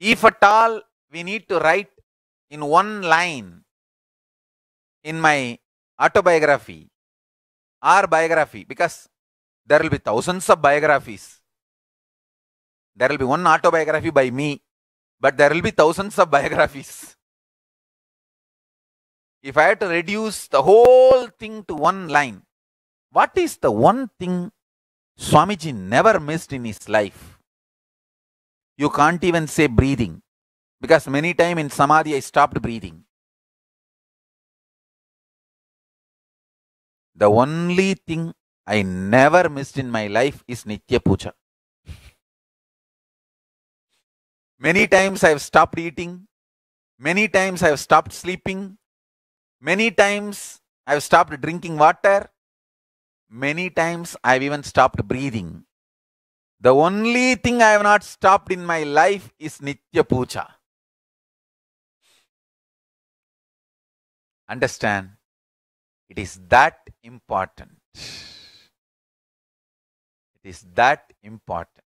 If at all we need to write in one line in my autobiography or biography, because there will be thousands of biographies. There will be one autobiography by me, but there will be thousands of biographies. If I had to reduce the whole thing to one line, what is the one thing Swamiji never missed in his life? you can't even say breathing because many time in samadhi I stopped breathing. The only thing I never missed in my life is Nitya Puja. Many times I have stopped eating. Many times I have stopped sleeping. Many times I have stopped drinking water. Many times I have even stopped breathing. The only thing I have not stopped in my life is Nitya Puja. Understand? It is that important. It is that important.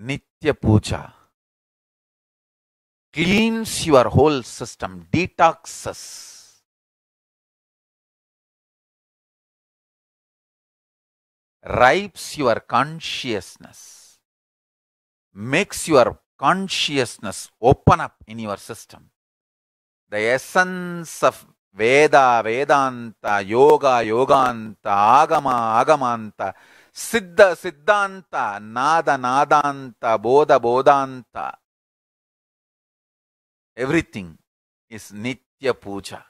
Nitya Puja cleans your whole system, detoxes. ripes your consciousness, makes your consciousness open up in your system. The essence of Veda, Vedanta, Yoga, Yoganta, Agama, Agamanta, Siddha, Siddhanta, Nada, Nadanta, Bodha, Bodhanta. Everything is Nitya Puja.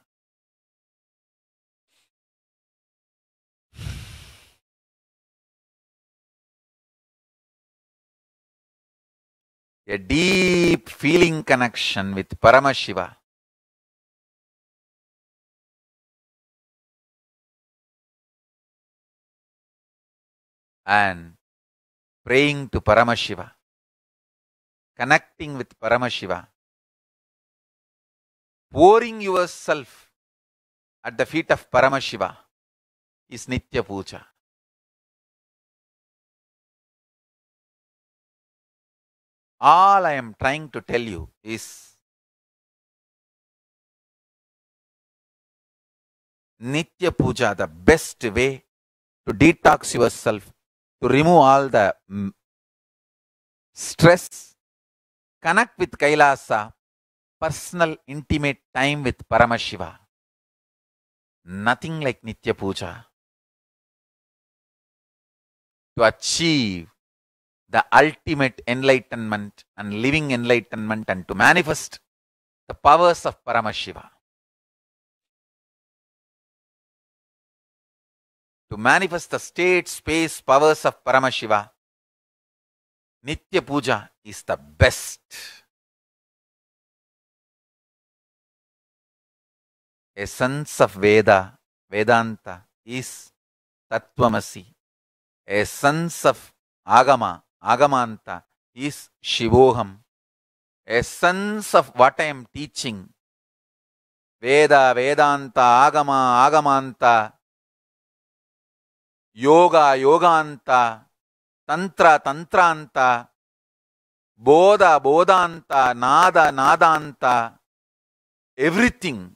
a deep feeling connection with Paramashiva. And praying to Paramashiva, connecting with Paramashiva, pouring yourself at the feet of Paramashiva is Nitya Puja. All I am trying to tell you is Nitya Puja, the best way to detox yourself, to remove all the stress, connect with Kailasa, personal intimate time with Paramashiva. Nothing like Nitya Puja. To achieve the ultimate enlightenment and living enlightenment and to manifest the powers of Paramashiva. To manifest the state, space, powers of Paramashiva, Nitya Puja is the best. Essence of Veda, Vedanta is Tattvamasi. Essence of Agama Agamanta is Shivoham, essence of what I am teaching. Veda, Vedanta, Agama, Agamanta, Yoga, Yoganta, Tantra, Tantranta, Bodha, Bodhanta, Nada, Nadanta, everything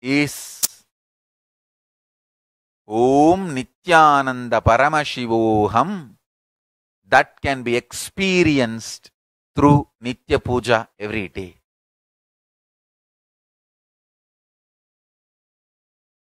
is Om Nityananda பரமசிவோகம் that can be experienced through Nitya Puja every day.